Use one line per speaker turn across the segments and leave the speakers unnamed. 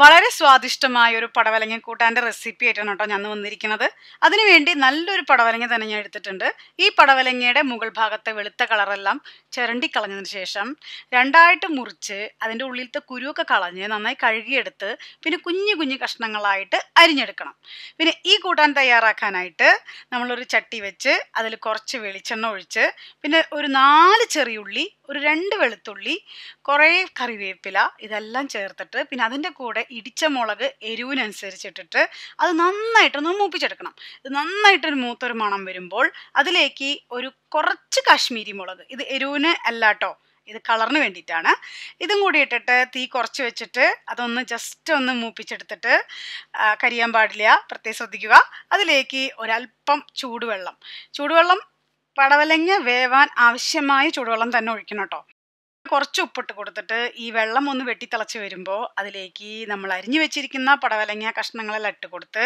വളരെ സ്വാദിഷ്ടമായ ഒരു പടവലങ്ങ കൂട്ടാൻ്റെ റെസിപ്പി ആയിട്ടാണ് കേട്ടോ ഞാൻ വന്നിരിക്കുന്നത് അതിനുവേണ്ടി നല്ലൊരു പടവലങ്ങ തന്നെ ഞാൻ എടുത്തിട്ടുണ്ട് ഈ പടവലങ്ങയുടെ മുകൾ ഭാഗത്തെ വെളുത്ത കളറെല്ലാം ചിരണ്ടി കളഞ്ഞതിന് ശേഷം രണ്ടായിട്ട് മുറിച്ച് അതിൻ്റെ ഉള്ളിലത്തെ കുരുവൊക്കെ കളഞ്ഞ് നന്നായി കഴുകിയെടുത്ത് പിന്നെ കുഞ്ഞു കുഞ്ഞു കഷ്ണങ്ങളായിട്ട് അരിഞ്ഞെടുക്കണം പിന്നെ ഈ കൂട്ടാൻ തയ്യാറാക്കാനായിട്ട് നമ്മളൊരു ചട്ടി വെച്ച് അതിൽ കുറച്ച് വെളിച്ചെണ്ണ ഒഴിച്ച് പിന്നെ ഒരു നാല് ചെറിയുള്ളി ഒരു രണ്ട് വെളുത്തുള്ളി കുറേ കറിവേപ്പില ഇതെല്ലാം ചേർത്തിട്ട് പിന്നെ അതിൻ്റെ കൂടെ ഇടിച്ച മുളക് എരിവിനനുസരിച്ചിട്ടിട്ട് അത് നന്നായിട്ടൊന്ന് മൂപ്പിച്ചെടുക്കണം ഇത് നന്നായിട്ടൊരു മൂത്തൊരു മണം വരുമ്പോൾ അതിലേക്ക് ഒരു കുറച്ച് കാശ്മീരി മുളക് ഇത് എരിവിന് അല്ലാട്ടോ ഇത് കളറിന് വേണ്ടിയിട്ടാണ് ഇതും കൂടി ഇട്ടിട്ട് തീ കുറച്ച് വെച്ചിട്ട് അതൊന്ന് ജസ്റ്റ് ഒന്ന് മൂപ്പിച്ചെടുത്തിട്ട് കരിയാൻ പാടില്ല പ്രത്യേകം ശ്രദ്ധിക്കുക അതിലേക്ക് ഒരല്പം ചൂടുവെള്ളം ചൂടുവെള്ളം പടവലങ്ങ വേവാൻ ആവശ്യമായ ചൂടുവെള്ളം തന്നെ ഒഴിക്കണം കേട്ടോ കുറച്ച് ഉപ്പിട്ട് കൊടുത്തിട്ട് ഈ വെള്ളം ഒന്ന് വെട്ടിത്തിളച്ച് വരുമ്പോൾ അതിലേക്ക് നമ്മൾ അരിഞ്ഞു വെച്ചിരിക്കുന്ന പടവലങ്ങ കഷ്ണങ്ങളെല്ലാം ഇട്ട് കൊടുത്ത്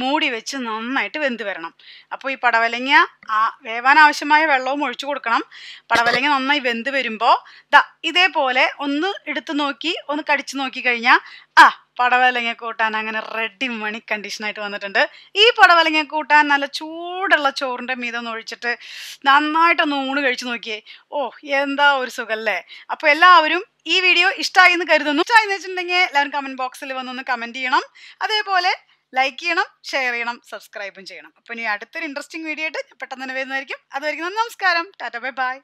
മൂടി വെച്ച് നന്നായിട്ട് വെന്ത് വരണം അപ്പോൾ ഈ പടവലങ്ങ ആ വേവാൻ ആവശ്യമായ വെള്ളവും ഒഴിച്ചു കൊടുക്കണം പടവലങ്ങ നന്നായി വെന്ത് വരുമ്പോൾ ദാ ഇതേപോലെ ഒന്ന് എടുത്തു നോക്കി ഒന്ന് കടിച്ചു നോക്കി കഴിഞ്ഞാൽ ആ പടവലങ്ങ കൂട്ടാൻ അങ്ങനെ റെഡി മണി കണ്ടീഷനായിട്ട് വന്നിട്ടുണ്ട് ഈ പടവലങ്ങ കൂട്ടാൻ നല്ല ചൂടുള്ള ചോറിൻ്റെ ഒന്ന് ഒഴിച്ചിട്ട് നന്നായിട്ടൊന്ന് ഊണ് കഴിച്ചു നോക്കിയേ ഓ എന്താ ഒരു സുഖല്ലേ അപ്പോൾ എല്ലാവരും ഈ വീഡിയോ ഇഷ്ടമായി എന്ന് കരുതുന്നു ഇഷ്ടമായി എന്ന് വെച്ചിട്ടുണ്ടെങ്കിൽ എല്ലാവരും കമൻറ്റ് ബോക്സിൽ വന്നൊന്ന് കമൻറ്റ് ചെയ്യണം അതേപോലെ ലൈക്ക് ചെയ്യണം ഷെയർ ചെയ്യണം സബ്സ്ക്രൈബും ചെയ്യണം അപ്പോൾ ഇനി അടുത്തൊരു ഇൻട്രസ്റ്റിംഗ് വീഡിയോ ആയിട്ട് പെട്ടെന്ന് തന്നെ വരുന്നതായിരിക്കും അതുവരെയ്ക്കും നമസ്കാരം ടാറ്റ ബൈ ബൈ